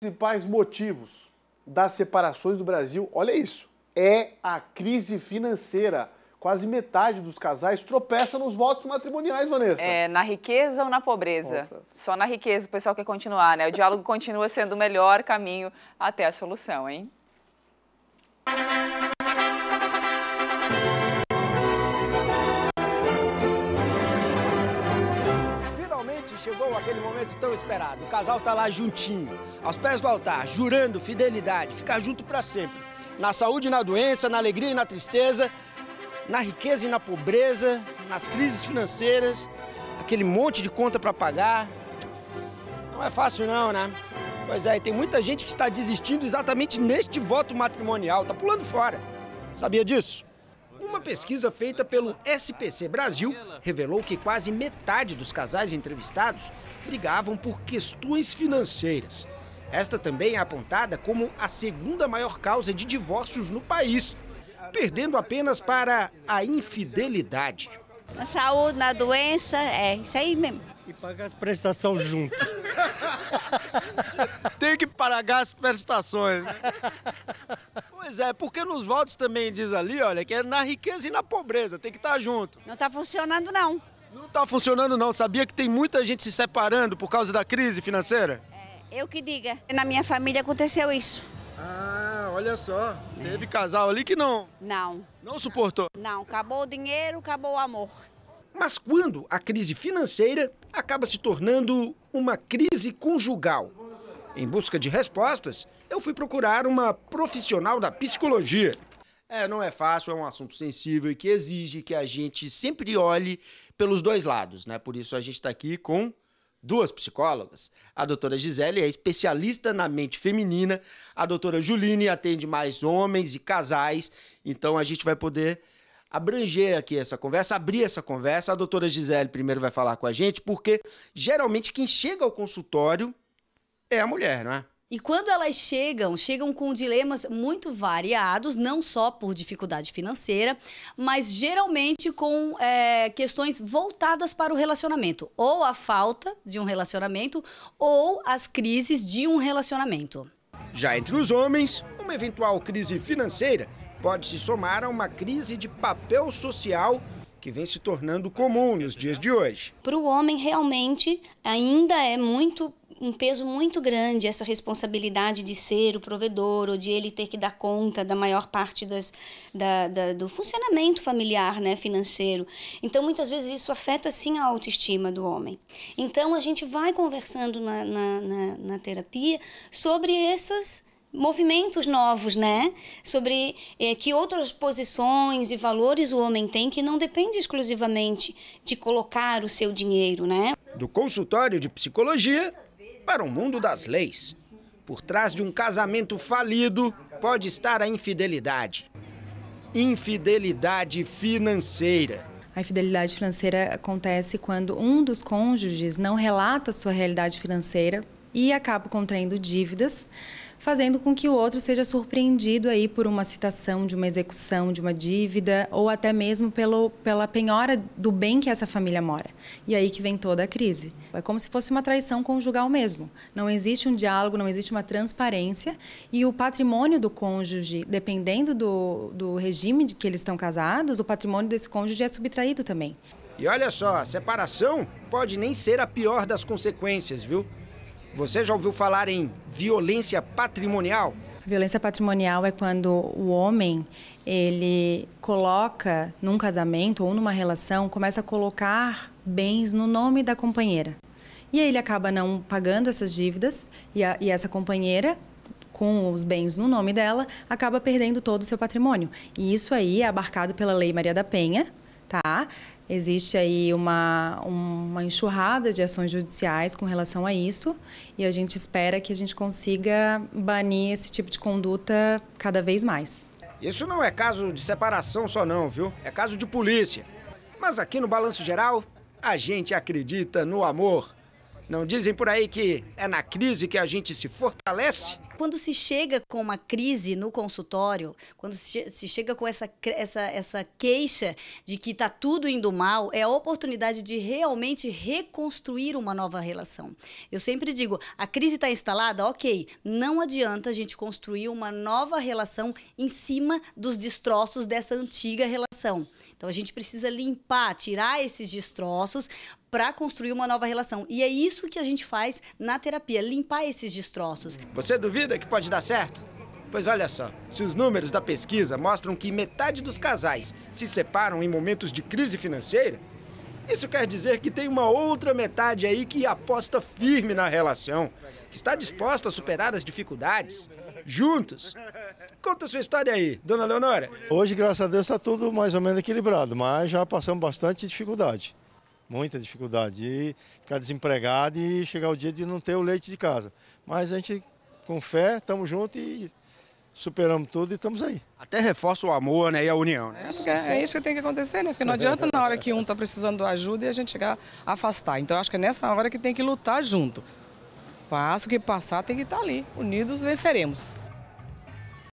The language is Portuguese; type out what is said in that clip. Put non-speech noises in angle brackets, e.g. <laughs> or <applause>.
principais motivos das separações do Brasil, olha isso, é a crise financeira. Quase metade dos casais tropeça nos votos matrimoniais, Vanessa. É, na riqueza ou na pobreza? Opa. Só na riqueza o pessoal quer continuar, né? O diálogo continua sendo o melhor caminho até a solução, hein? chegou aquele momento tão esperado. O casal tá lá juntinho, aos pés do altar, jurando fidelidade, ficar junto para sempre. Na saúde e na doença, na alegria e na tristeza, na riqueza e na pobreza, nas crises financeiras, aquele monte de conta para pagar. Não é fácil não, né? Pois é, e tem muita gente que está desistindo exatamente neste voto matrimonial, tá pulando fora. Sabia disso? Uma pesquisa feita pelo SPC Brasil revelou que quase metade dos casais entrevistados brigavam por questões financeiras. Esta também é apontada como a segunda maior causa de divórcios no país, perdendo apenas para a infidelidade. Na saúde, na doença, é isso aí mesmo. E pagar as prestações junto. <laughs> Tem que pagar as prestações. Né? Pois é, porque nos votos também diz ali, olha, que é na riqueza e na pobreza, tem que estar tá junto. Não está funcionando não. Não está funcionando não, sabia que tem muita gente se separando por causa da crise financeira? É, eu que diga, na minha família aconteceu isso. Ah, olha só, é. teve casal ali que não... Não. Não suportou? Não, acabou o dinheiro, acabou o amor. Mas quando a crise financeira acaba se tornando uma crise conjugal? Em busca de respostas, eu fui procurar uma profissional da psicologia. É, não é fácil, é um assunto sensível e que exige que a gente sempre olhe pelos dois lados, né? Por isso a gente está aqui com duas psicólogas. A doutora Gisele é especialista na mente feminina, a doutora Juline atende mais homens e casais, então a gente vai poder abranger aqui essa conversa, abrir essa conversa. A doutora Gisele primeiro vai falar com a gente, porque geralmente quem chega ao consultório é a mulher, não é? E quando elas chegam, chegam com dilemas muito variados, não só por dificuldade financeira, mas geralmente com é, questões voltadas para o relacionamento. Ou a falta de um relacionamento, ou as crises de um relacionamento. Já entre os homens, uma eventual crise financeira pode se somar a uma crise de papel social que vem se tornando comum nos dias de hoje. Para o homem, realmente, ainda é muito um peso muito grande essa responsabilidade de ser o provedor ou de ele ter que dar conta da maior parte das, da, da, do funcionamento familiar, né, financeiro. Então, muitas vezes isso afeta sim a autoestima do homem. Então, a gente vai conversando na, na, na, na terapia sobre essas movimentos novos, né? Sobre eh, que outras posições e valores o homem tem que não depende exclusivamente de colocar o seu dinheiro, né? Do consultório de psicologia para o mundo das leis. Por trás de um casamento falido pode estar a infidelidade. Infidelidade financeira. A infidelidade financeira acontece quando um dos cônjuges não relata sua realidade financeira e acaba contraindo dívidas fazendo com que o outro seja surpreendido aí por uma citação de uma execução de uma dívida ou até mesmo pelo, pela penhora do bem que essa família mora. E aí que vem toda a crise. É como se fosse uma traição conjugal mesmo. Não existe um diálogo, não existe uma transparência e o patrimônio do cônjuge, dependendo do, do regime de que eles estão casados, o patrimônio desse cônjuge é subtraído também. E olha só, a separação pode nem ser a pior das consequências, viu? Você já ouviu falar em violência patrimonial? Violência patrimonial é quando o homem ele coloca num casamento ou numa relação, começa a colocar bens no nome da companheira. E aí ele acaba não pagando essas dívidas e, a, e essa companheira com os bens no nome dela, acaba perdendo todo o seu patrimônio. E isso aí é abarcado pela Lei Maria da Penha, tá? Existe aí uma, uma enxurrada de ações judiciais com relação a isso e a gente espera que a gente consiga banir esse tipo de conduta cada vez mais. Isso não é caso de separação só não, viu? É caso de polícia. Mas aqui no Balanço Geral, a gente acredita no amor. Não dizem por aí que é na crise que a gente se fortalece? Quando se chega com uma crise no consultório, quando se chega com essa, essa, essa queixa de que está tudo indo mal, é a oportunidade de realmente reconstruir uma nova relação. Eu sempre digo, a crise está instalada, ok, não adianta a gente construir uma nova relação em cima dos destroços dessa antiga relação. Então a gente precisa limpar, tirar esses destroços para construir uma nova relação. E é isso que a gente faz na terapia, limpar esses destroços. Você duvida que pode dar certo? Pois olha só, se os números da pesquisa mostram que metade dos casais se separam em momentos de crise financeira, isso quer dizer que tem uma outra metade aí que aposta firme na relação, que está disposta a superar as dificuldades, juntos. Conta a sua história aí, dona Leonora. Hoje, graças a Deus, está tudo mais ou menos equilibrado, mas já passamos bastante dificuldade muita dificuldade. E ficar desempregado e chegar o dia de não ter o leite de casa. Mas a gente, com fé, estamos juntos e superamos tudo e estamos aí. Até reforça o amor né, e a união. Né? É, é, isso que tem que acontecer, né? Porque não é adianta na hora que um está precisando de ajuda e a gente chegar a afastar. Então acho que é nessa hora que tem que lutar junto. Passo que passar tem que estar tá ali. Unidos venceremos.